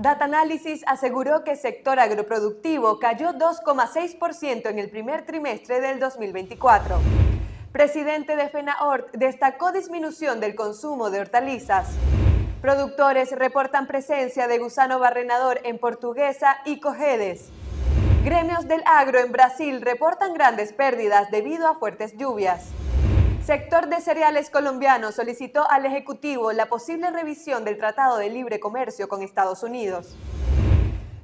Data Analysis aseguró que el sector agroproductivo cayó 2,6% en el primer trimestre del 2024. Presidente de FENAORT destacó disminución del consumo de hortalizas. Productores reportan presencia de gusano barrenador en Portuguesa y Cojedes. Gremios del agro en Brasil reportan grandes pérdidas debido a fuertes lluvias. Sector de cereales colombiano solicitó al Ejecutivo la posible revisión del Tratado de Libre Comercio con Estados Unidos.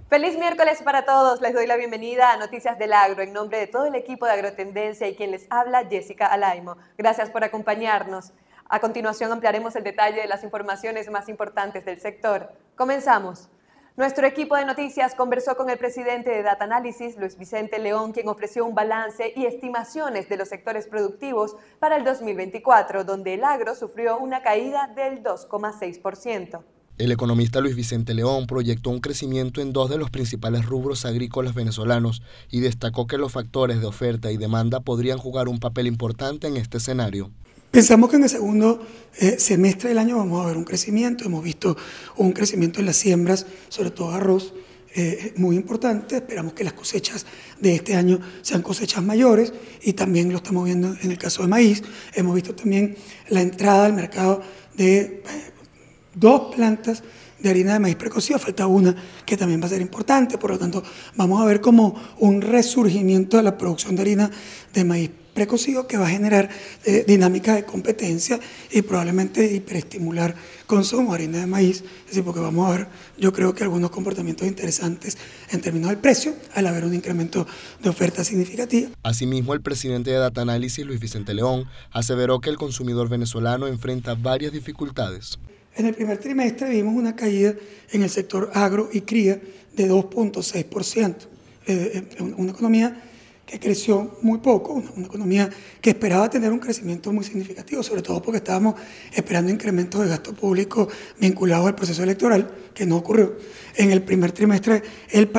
Feliz miércoles para todos. Les doy la bienvenida a Noticias del Agro en nombre de todo el equipo de Agrotendencia y quien les habla, Jessica Alaimo. Gracias por acompañarnos. A continuación ampliaremos el detalle de las informaciones más importantes del sector. Comenzamos. Nuestro equipo de noticias conversó con el presidente de Data Analysis, Luis Vicente León, quien ofreció un balance y estimaciones de los sectores productivos para el 2024, donde el agro sufrió una caída del 2,6%. El economista Luis Vicente León proyectó un crecimiento en dos de los principales rubros agrícolas venezolanos y destacó que los factores de oferta y demanda podrían jugar un papel importante en este escenario. Pensamos que en el segundo eh, semestre del año vamos a ver un crecimiento, hemos visto un crecimiento en las siembras, sobre todo arroz, eh, muy importante, esperamos que las cosechas de este año sean cosechas mayores y también lo estamos viendo en el caso de maíz, hemos visto también la entrada al mercado de eh, dos plantas de harina de maíz precocida, falta una que también va a ser importante, por lo tanto vamos a ver como un resurgimiento de la producción de harina de maíz precocido que va a generar eh, dinámica de competencia y probablemente hiperestimular consumo de harina de maíz, es decir, porque vamos a ver, yo creo que algunos comportamientos interesantes en términos del precio al haber un incremento de oferta significativa. Asimismo, el presidente de Data Analysis, Luis Vicente León, aseveró que el consumidor venezolano enfrenta varias dificultades. En el primer trimestre vimos una caída en el sector agro y cría de 2.6%, eh, eh, una economía que creció muy poco, una, economía que esperaba tener un crecimiento muy significativo, sobre todo porque estábamos esperando incrementos de gasto público vinculados al proceso electoral, que no ocurrió. En el primer trimestre el,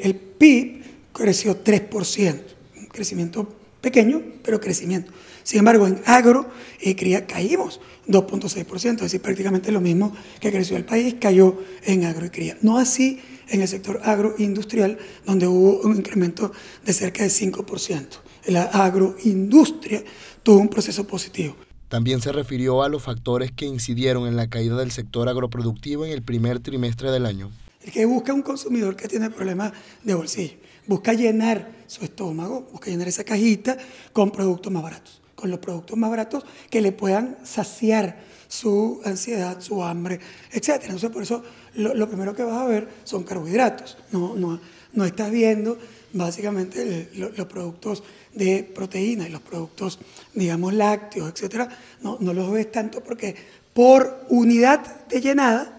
el PIB creció 3%, un crecimiento pequeño, pero crecimiento. Sin embargo, en agro y cría caímos 2.6%, es decir, prácticamente lo mismo que creció el país, cayó en agro y cría. No así en el sector agroindustrial, donde hubo un incremento de cerca de 5%. La agroindustria tuvo un proceso positivo. También se refirió a los factores que incidieron en la caída del sector agroproductivo en el primer trimestre del año. El que busca un consumidor que tiene problemas de bolsillo, busca llenar su estómago, busca llenar esa cajita con productos más baratos, con los productos más baratos que le puedan saciar su ansiedad, su hambre, etc. Entonces, por eso lo, primero que vas a ver son carbohidratos. No, no, estás viendo básicamente los productos de proteína y los productos, digamos, lácteos, etcétera. No, no los ves tanto porque por unidad de llenada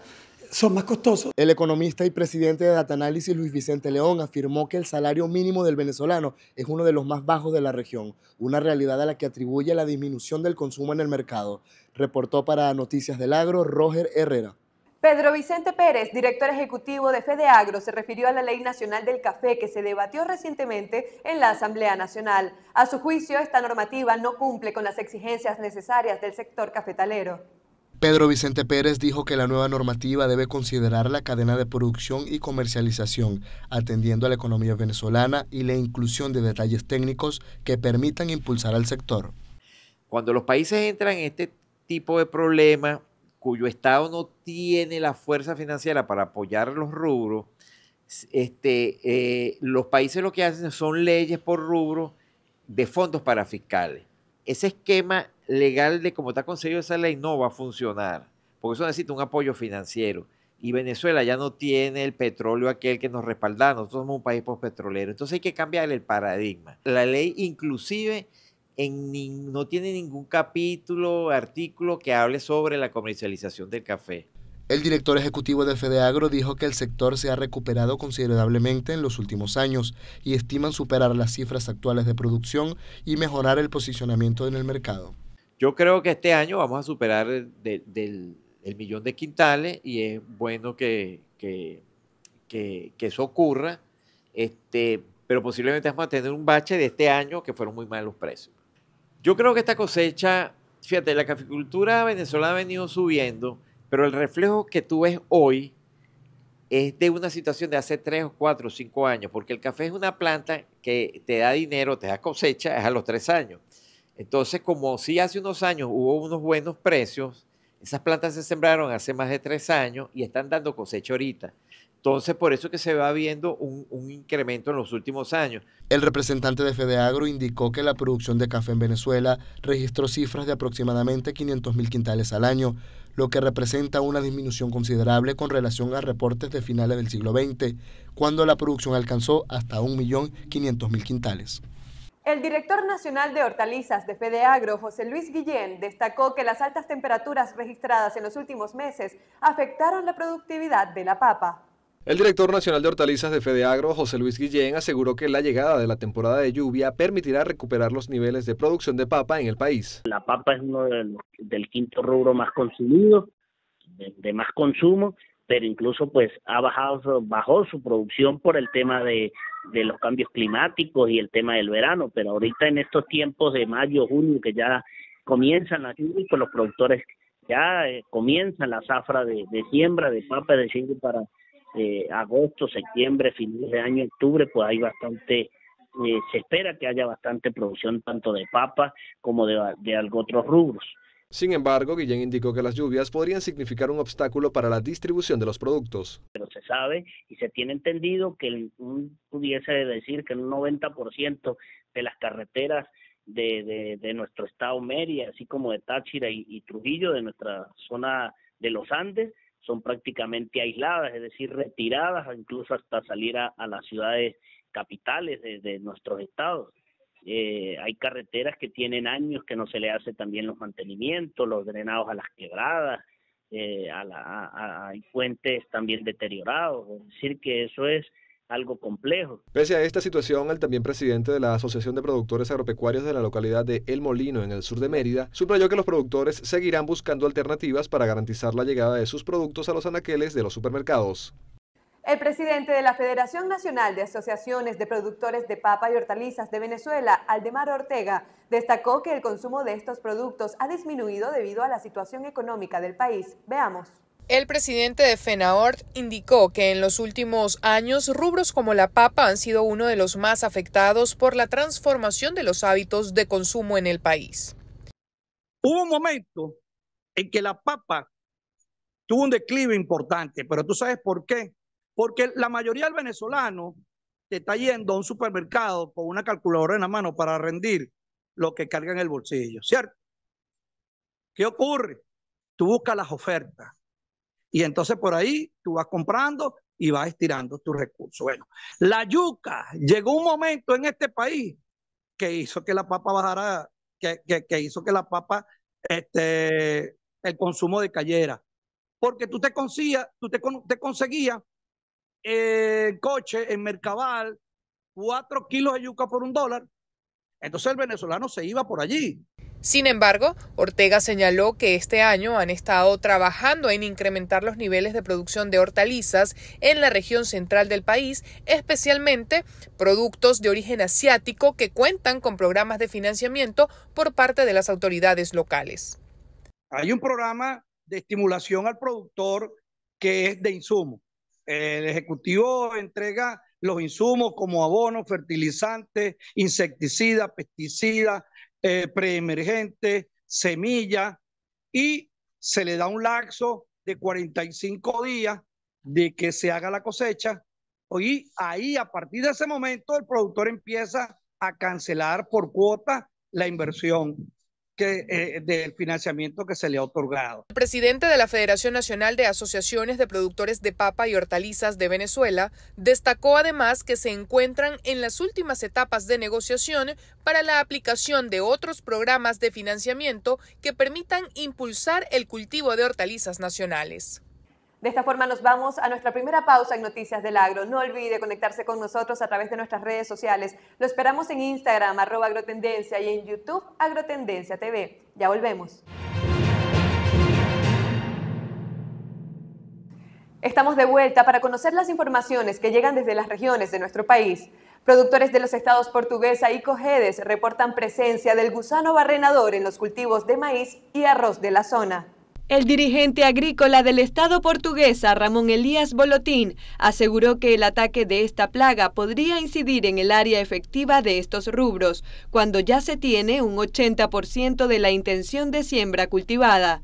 son más costosos. El economista y presidente de Data Analysis, Luis Vicente León, afirmó que el salario mínimo del venezolano es uno de los más bajos de la región, una realidad a la que atribuye la disminución del consumo en el mercado. Reportó para Noticias del Agro Roger Herrera. Pedro Vicente Pérez, director ejecutivo de Fedeagro, se refirió a la Ley Nacional del Café que se debatió recientemente en la Asamblea Nacional. A su juicio, esta normativa no cumple con las exigencias necesarias del sector cafetalero. Pedro Vicente Pérez dijo que la nueva normativa debe considerar la cadena de producción y comercialización, atendiendo a la economía venezolana y la inclusión de detalles técnicos que permitan impulsar al sector. Cuando los países entran en este tipo de problemas, cuyo Estado no tiene la fuerza financiera para apoyar los rubros, este, eh, los países lo que hacen son leyes por rubro de fondos para fiscales. Ese esquema legal de cómo está conseguido esa ley no va a funcionar, porque eso necesita un apoyo financiero. Y Venezuela ya no tiene el petróleo aquel que nos respalda, nosotros somos un país postpetrolero. Entonces hay que cambiar el paradigma. La ley inclusive no tiene ningún capítulo, artículo que hable sobre la comercialización del café. El director ejecutivo de Fedeagro dijo que el sector se ha recuperado considerablemente en los últimos años y estiman superar las cifras actuales de producción y mejorar el posicionamiento en el mercado. Yo creo que este año vamos a superar el millón de quintales y es bueno que, eso ocurra, este, pero posiblemente vamos a tener un bache de este año que fueron muy malos precios. Yo creo que esta cosecha, fíjate, la caficultura venezolana ha venido subiendo, pero el reflejo que tú ves hoy es de una situación de hace 3 o 4 5 años, porque el café es una planta que te da dinero, te da cosecha, es a los 3 años. Entonces, como si hace unos años hubo unos buenos precios, esas plantas se sembraron hace más de 3 años y están dando cosecha ahorita. Entonces, por eso que se va viendo un, un, incremento en los últimos años. El representante de Fedeagro indicó que la producción de café en Venezuela registró cifras de aproximadamente 500.000 quintales al año, lo que representa una disminución considerable con relación a reportes de finales del siglo XX, cuando la producción alcanzó hasta 1.500.000 quintales. El director nacional de hortalizas de Fedeagro, José Luis Guillén, destacó que las altas temperaturas registradas en los últimos meses afectaron la productividad de la papa. El director nacional de hortalizas de Fedeagro, José Luis Guillén, aseguró que la llegada de la temporada de lluvia permitirá recuperar los niveles de producción de papa en el país. La papa es uno de los, del quinto rubro más consumido, de, más consumo, pero incluso pues ha bajado su producción por el tema de, los cambios climáticos y el tema del verano pero ahorita en estos tiempos de mayo junio que ya comienzan las lluvias pues los productores ya eh, comienzan la zafra de, siembra de papa de chile para eh, agosto, septiembre, fin de año, octubre, pues hay bastante, eh, se espera que haya bastante producción tanto de papa como de, de otros rubros. Sin embargo, Guillén indicó que las lluvias podrían significar un obstáculo para la distribución de los productos. Pero se sabe y se tiene entendido que un, pudiese decir que un 90% de las carreteras de, de, nuestro estado Mérida, así como de Táchira y Trujillo, de nuestra zona de los Andes, son prácticamente aisladas, es decir, retiradas incluso hasta salir a, las ciudades capitales de, nuestros estados. Eh, hay carreteras que tienen años que no se le hace también los mantenimientos, los drenados a las quebradas, eh, a la, hay puentes también deteriorados. Es decir, que eso es algo complejo. Pese a esta situación, el también presidente de la Asociación de Productores Agropecuarios de la localidad de El Molino, en el sur de Mérida, subrayó que los productores seguirán buscando alternativas para garantizar la llegada de sus productos a los anaqueles de los supermercados. El presidente de la Federación Nacional de Asociaciones de Productores de Papa y Hortalizas de Venezuela, Aldemar Ortega, destacó que el consumo de estos productos ha disminuido debido a la situación económica del país. Veamos. El presidente de FENAORT indicó que en los últimos años rubros como la papa han sido uno de los más afectados por la transformación de los hábitos de consumo en el país. Hubo un momento en que la papa tuvo un declive importante, pero tú sabes por qué. Porque la mayoría del venezolano te está yendo a un supermercado con una calculadora en la mano para rendir lo que carga en el bolsillo, ¿cierto? ¿Qué ocurre? Tú buscas las ofertas y entonces por ahí tú vas comprando y vas estirando tus recursos. Bueno, la yuca llegó un momento en este país que hizo que la papa bajara, que, hizo que la papa, este, el consumo de cayera. Porque tú te conseguías, tú te, te conseguías en eh, coche, en Mercabal, cuatro kilos de yuca por un dólar. Entonces el venezolano se iba por allí. Sin embargo, Ortega señaló que este año han estado trabajando en incrementar los niveles de producción de hortalizas en la región central del país, especialmente productos de origen asiático que cuentan con programas de financiamiento por parte de las autoridades locales. Hay un programa de estimulación al productor que es de insumo. El Ejecutivo entrega los insumos como abonos, fertilizantes, insecticidas, pesticidas, eh, preemergente, semilla, y se le da un laxo de 45 días de que se haga la cosecha. Y ahí, a partir de ese momento, el productor empieza a cancelar por cuota la inversión. Eh, del financiamiento que se le ha otorgado. El presidente de la Federación Nacional de Asociaciones de Productores de Papa y Hortalizas de Venezuela destacó además que se encuentran en las últimas etapas de negociación para la aplicación de otros programas de financiamiento que permitan impulsar el cultivo de hortalizas nacionales. De esta forma nos vamos a nuestra primera pausa en Noticias del Agro. No olvide conectarse con nosotros a través de nuestras redes sociales. Lo esperamos en Instagram, arroba agrotendencia y en YouTube, Agrotendencia TV. Ya volvemos. Estamos de vuelta para conocer las informaciones que llegan desde las regiones de nuestro país. Productores de los estados Portuguesa y Cojedes reportan presencia del gusano barrenador en los cultivos de maíz y arroz de la zona. El dirigente agrícola del Estado portuguesa, Ramón Elías Bolotín, aseguró que el ataque de esta plaga podría incidir en el área efectiva de estos rubros, cuando ya se tiene un 80% de la intención de siembra cultivada.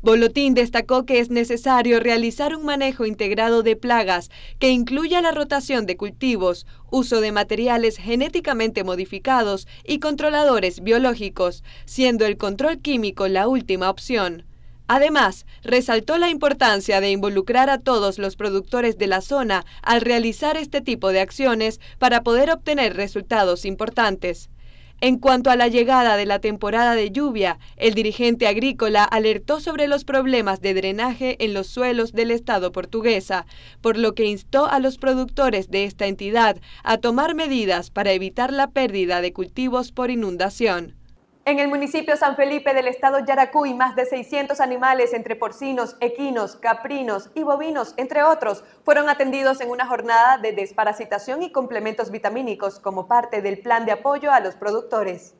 Bolotín destacó que es necesario realizar un manejo integrado de plagas que incluya la rotación de cultivos, uso de materiales genéticamente modificados y controladores biológicos, siendo el control químico la última opción. Además, resaltó la importancia de involucrar a todos los productores de la zona al realizar este tipo de acciones para poder obtener resultados importantes. En cuanto a la llegada de la temporada de lluvia, el dirigente agrícola alertó sobre los problemas de drenaje en los suelos del Estado portuguesa, por lo que instó a los productores de esta entidad a tomar medidas para evitar la pérdida de cultivos por inundación. En el municipio San Felipe del estado Yaracuy, más de 600 animales entre porcinos, equinos, caprinos y bovinos, entre otros, fueron atendidos en una jornada de desparasitación y complementos vitamínicos como parte del plan de apoyo a los productores.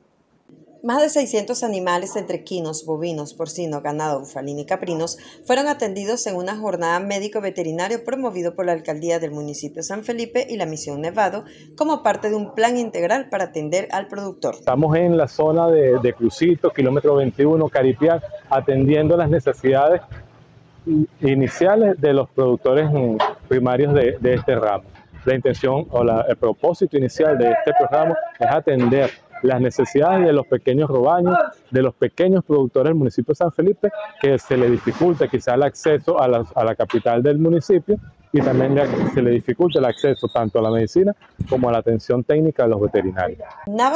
Más de 600 animales entre quinos, bovinos, porcino, ganado, bufalino y caprinos fueron atendidos en una jornada médico-veterinario promovido por la alcaldía del municipio San Felipe y la misión Nevado como parte de un plan integral para atender al productor. Estamos en la zona de, de Crucito, kilómetro 21, Caripiar, atendiendo las necesidades iniciales de los productores primarios de, este ramo. La intención o el propósito inicial de este programa es atender las necesidades de los pequeños robaños, de los pequeños productores del municipio de San Felipe, que se le dificulta quizá el acceso a la, a la capital del municipio y también se le dificulta el acceso tanto a la medicina como a la atención técnica de los veterinarios.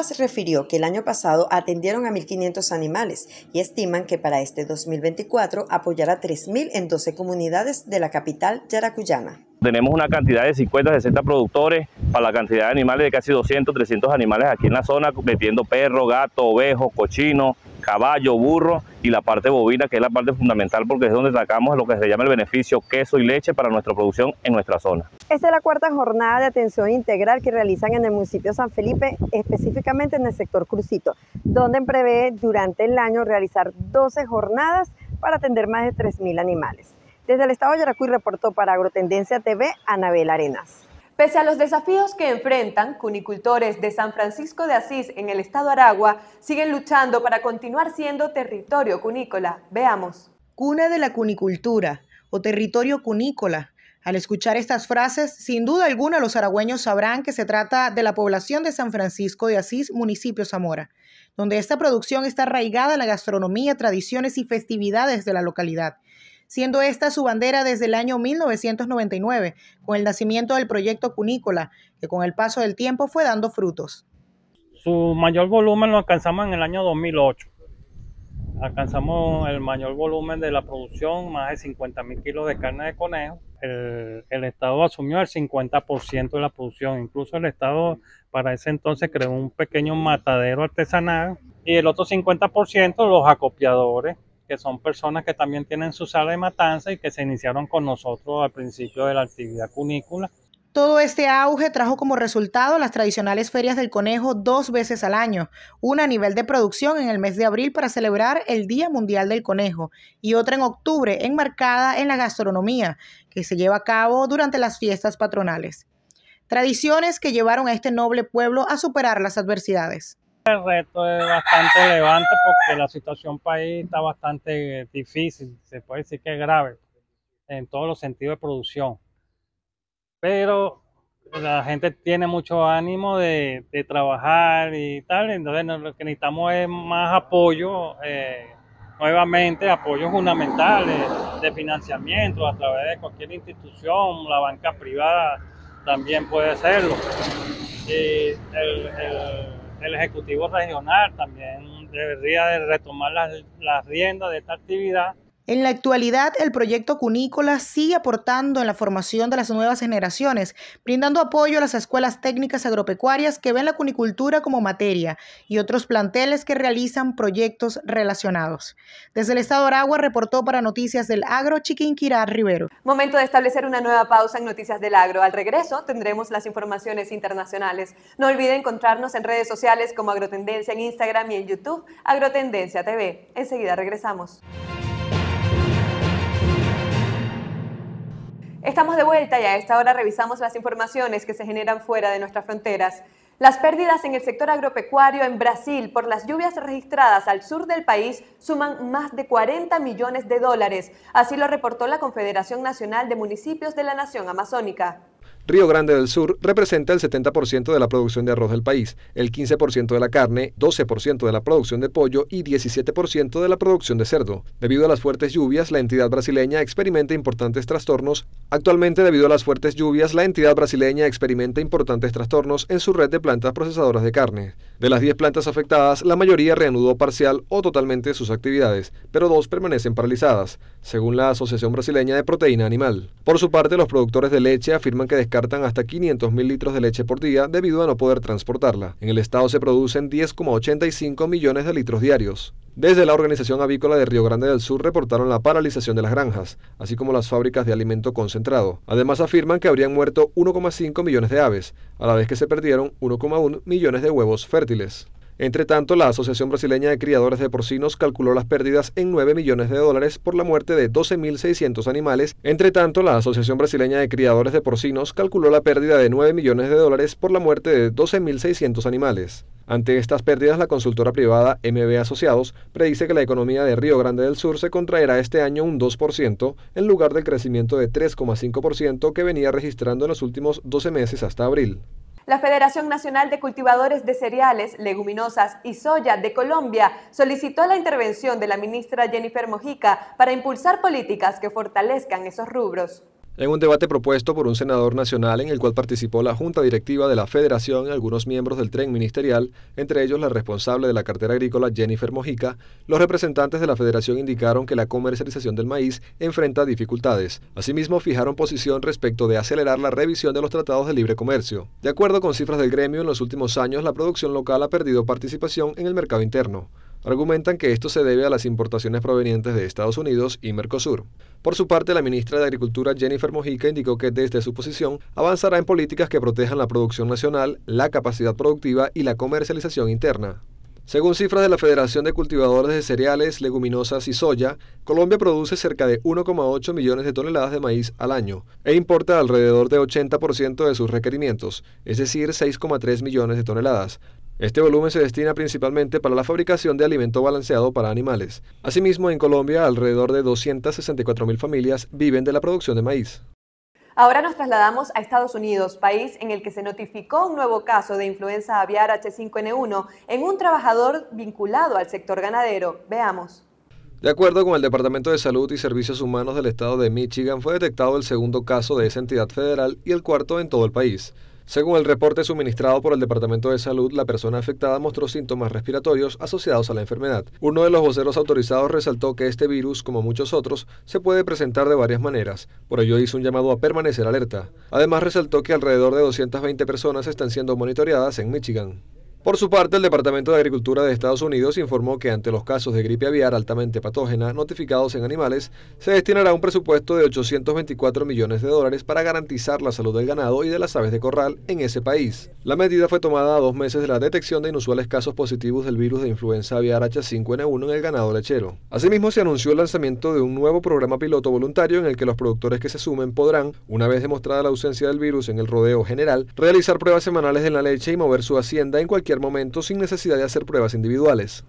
se refirió que el año pasado atendieron a 1.500 animales y estiman que para este 2024 apoyará 3.000 en 12 comunidades de la capital yaracuyana. Tenemos una cantidad de 50, 60 productores para la cantidad de animales de casi 200, 300 animales aquí en la zona, metiendo perro, gato, ovejo, cochino, caballo, burro y la parte bovina, que es la parte fundamental porque es donde sacamos lo que se llama el beneficio queso y leche para nuestra producción en nuestra zona. Esta es la cuarta jornada de atención integral que realizan en el municipio de San Felipe, específicamente en el sector Crucito, donde prevé durante el año realizar 12 jornadas para atender más de 3.000 animales. Desde el estado de Yaracuy reportó para Agrotendencia TV Anabel Arenas. Pese a los desafíos que enfrentan, cunicultores de San Francisco de Asís en el estado Aragua siguen luchando para continuar siendo territorio cunícola. Veamos. Cuna de la cunicultura o territorio cunícola. Al escuchar estas frases, sin duda alguna los aragüeños sabrán que se trata de la población de San Francisco de Asís, municipio Zamora, donde esta producción está arraigada en la gastronomía, tradiciones y festividades de la localidad siendo esta su bandera desde el año 1999, con el nacimiento del proyecto Cunícola, que con el paso del tiempo fue dando frutos. Su mayor volumen lo alcanzamos en el año 2008. Alcanzamos el mayor volumen de la producción, más de 50 mil kilos de carne de conejo. El, Estado asumió el 50% de la producción. Incluso el Estado para ese entonces creó un pequeño matadero artesanal y el otro 50% los acopiadores que son personas que también tienen su sala de matanza y que se iniciaron con nosotros al principio de la actividad cunícola. Todo este auge trajo como resultado las tradicionales ferias del conejo dos veces al año, una a nivel de producción en el mes de abril para celebrar el Día Mundial del Conejo y otra en octubre enmarcada en la gastronomía, que se lleva a cabo durante las fiestas patronales. Tradiciones que llevaron a este noble pueblo a superar las adversidades. El este reto es bastante relevante porque la situación país está bastante difícil, se puede decir que es grave en todos los sentidos de producción. Pero la gente tiene mucho ánimo de, trabajar y tal, entonces lo que necesitamos es más apoyo, eh, nuevamente apoyos fundamentales de financiamiento a través de cualquier institución, la banca privada también puede hacerlo. el el Ejecutivo Regional también debería de retomar las riendas de esta actividad en la actualidad, el proyecto Cunícola sigue aportando en la formación de las nuevas generaciones, brindando apoyo a las escuelas técnicas agropecuarias que ven la cunicultura como materia y otros planteles que realizan proyectos relacionados. Desde el Estado de Aragua reportó para Noticias del Agro Chiquinquirá Rivero. Momento de establecer una nueva pausa en Noticias del Agro. Al regreso tendremos las informaciones internacionales. No olvide encontrarnos en redes sociales como Agrotendencia en Instagram y en YouTube, Agrotendencia TV. Enseguida regresamos. Estamos de vuelta y a esta hora revisamos las informaciones que se generan fuera de nuestras fronteras. Las pérdidas en el sector agropecuario en Brasil por las lluvias registradas al sur del país suman más de 40 millones de dólares, así lo reportó la Confederación Nacional de Municipios de la Nación Amazónica. Río Grande del Sur representa el 70% de la producción de arroz del país, el 15% de la carne, 12% de la producción de pollo y 17% de la producción de cerdo. Debido a las fuertes lluvias, la entidad brasileña experimenta importantes trastornos. Actualmente, debido a las fuertes lluvias, la entidad brasileña experimenta importantes trastornos en su red de plantas procesadoras de carne. De las 10 plantas afectadas, la mayoría reanudó parcial o totalmente sus actividades, pero dos permanecen paralizadas, según la Asociación Brasileña de Proteína Animal. Por su parte, los productores de leche afirman que descansan hasta hasta mil litros de leche por día debido a no poder transportarla. En el estado se producen 10,85 millones de litros diarios. Desde la Organización Avícola de Río Grande del Sur reportaron la paralización de las granjas, así como las fábricas de alimento concentrado. Además afirman que habrían muerto 1,5 millones de aves, a la vez que se perdieron 1,1 millones de huevos fértiles. Entre tanto, la Asociación Brasileña de Criadores de Porcinos calculó las pérdidas en 9 millones de dólares por la muerte de 12.600 animales. Entre tanto, la Asociación Brasileña de Criadores de Porcinos calculó la pérdida de 9 millones de dólares por la muerte de 12.600 animales. Ante estas pérdidas, la consultora privada MB Asociados predice que la economía de Río Grande del Sur se contraerá este año un 2%, en lugar del crecimiento de 3,5% que venía registrando en los últimos 12 meses hasta abril la Federación Nacional de Cultivadores de Cereales, Leguminosas y Soya de Colombia solicitó la intervención de la ministra Jennifer Mojica para impulsar políticas que fortalezcan esos rubros. En un debate propuesto por un senador nacional en el cual participó la Junta Directiva de la Federación y algunos miembros del tren ministerial, entre ellos la responsable de la cartera agrícola Jennifer Mojica, los representantes de la Federación indicaron que la comercialización del maíz enfrenta dificultades. Asimismo, fijaron posición respecto de acelerar la revisión de los tratados de libre comercio. De acuerdo con cifras del gremio, en los últimos años la producción local ha perdido participación en el mercado interno. Argumentan que esto se debe a las importaciones provenientes de Estados Unidos y Mercosur. Por su parte, la ministra de Agricultura Jennifer Mojica indicó que desde su posición avanzará en políticas que protejan la producción nacional, la capacidad productiva y la comercialización interna. Según cifras de la Federación de Cultivadores de Cereales, Leguminosas y Soya, Colombia produce cerca de 1,8 millones de toneladas de maíz al año e importa alrededor de 80% de sus requerimientos, es decir, 6,3 millones de toneladas, este volumen se destina principalmente para la fabricación de alimento balanceado para animales. Asimismo, en Colombia, alrededor de 264.000 familias viven de la producción de maíz. Ahora nos trasladamos a Estados Unidos, país en el que se notificó un nuevo caso de influenza aviar H5N1 en un trabajador vinculado al sector ganadero. Veamos. De acuerdo con el Departamento de Salud y Servicios Humanos del Estado de Michigan, fue detectado el segundo caso de esa entidad federal y el cuarto en todo el país. Según el reporte suministrado por el Departamento de Salud, la persona afectada mostró síntomas respiratorios asociados a la enfermedad. Uno de los voceros autorizados resaltó que este virus, como muchos otros, se puede presentar de varias maneras, por ello hizo un llamado a permanecer alerta. Además resaltó que alrededor de 220 personas están siendo monitoreadas en Michigan. Por su parte, el Departamento de Agricultura de Estados Unidos informó que ante los casos de gripe aviar altamente patógena notificados en animales, se destinará un presupuesto de 824 millones de dólares para garantizar la salud del ganado y de las aves de corral en ese país. La medida fue tomada a dos meses de la detección de inusuales casos positivos del virus de influenza aviar H5N1 en el ganado lechero. Asimismo, se anunció el lanzamiento de un nuevo programa piloto voluntario en el que los productores que se sumen podrán, una vez demostrada la ausencia del virus en el rodeo general, realizar pruebas semanales en la leche y mover su hacienda en cualquier momento sin necesidad de hacer pruebas individuales.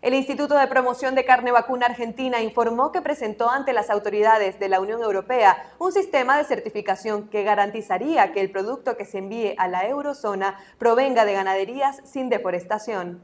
El Instituto de Promoción de Carne Vacuna Argentina informó que presentó ante las autoridades de la Unión Europea un sistema de certificación que garantizaría que el producto que se envíe a la eurozona provenga de ganaderías sin deforestación.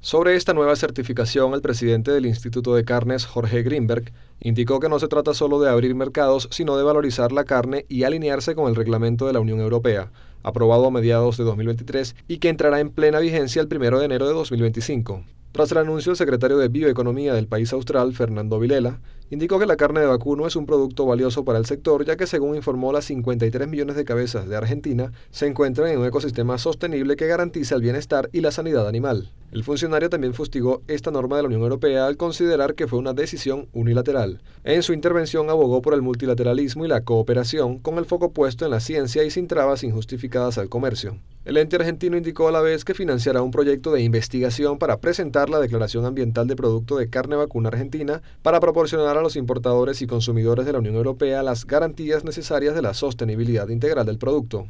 Sobre esta nueva certificación, el presidente del Instituto de Carnes, Jorge Greenberg, indicó que no se trata solo de abrir mercados, sino de valorizar la carne y alinearse con el reglamento de la Unión Europea aprobado a mediados de 2023 y que entrará en plena vigencia el 1 de enero de 2025. Tras el anuncio, el secretario de Bioeconomía del país austral, Fernando Vilela, indicó que la carne de vacuno es un producto valioso para el sector, ya que según informó las 53 millones de cabezas de Argentina, se encuentran en un ecosistema sostenible que garantiza el bienestar y la sanidad animal. El funcionario también fustigó esta norma de la Unión Europea al considerar que fue una decisión unilateral. En su intervención abogó por el multilateralismo y la cooperación, con el foco puesto en la ciencia y sin trabas injustificadas al comercio. El ente argentino indicó a la vez que financiará un proyecto de investigación para presentar la declaración ambiental de producto de carne vacuna argentina para proporcionar a los importadores y consumidores de la Unión Europea las garantías necesarias de la sostenibilidad integral del producto.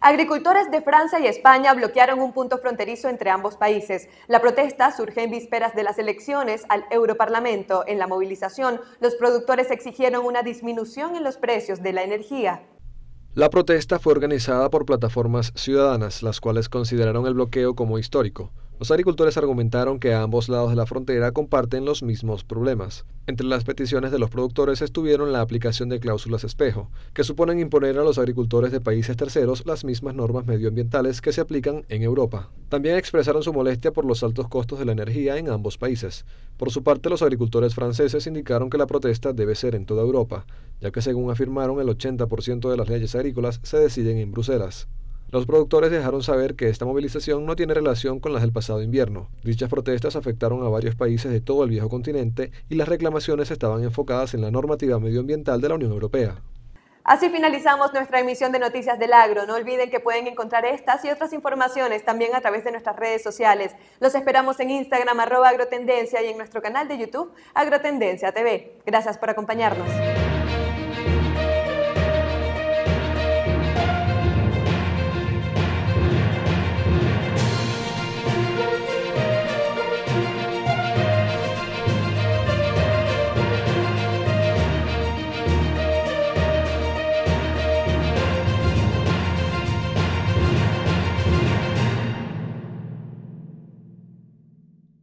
Agricultores de Francia y España bloquearon un punto fronterizo entre ambos países. La protesta surge en vísperas de las elecciones al Europarlamento. En la movilización, los productores exigieron una disminución en los precios de la energía. La protesta fue organizada por plataformas ciudadanas, las cuales consideraron el bloqueo como histórico. Los agricultores argumentaron que a ambos lados de la frontera comparten los mismos problemas. Entre las peticiones de los productores estuvieron la aplicación de cláusulas espejo, que suponen imponer a los agricultores de países terceros las mismas normas medioambientales que se aplican en Europa. También expresaron su molestia por los altos costos de la energía en ambos países. Por su parte, los agricultores franceses indicaron que la protesta debe ser en toda Europa, ya que según afirmaron el 80% de las leyes agrícolas se deciden en Bruselas. Los productores dejaron saber que esta movilización no tiene relación con las del pasado invierno. Dichas protestas afectaron a varios países de todo el viejo continente y las reclamaciones estaban enfocadas en la normativa medioambiental de la Unión Europea. Así finalizamos nuestra emisión de Noticias del Agro. No olviden que pueden encontrar estas y otras informaciones también a través de nuestras redes sociales. Los esperamos en Instagram, arroba agrotendencia y en nuestro canal de YouTube, Agrotendencia TV. Gracias por acompañarnos.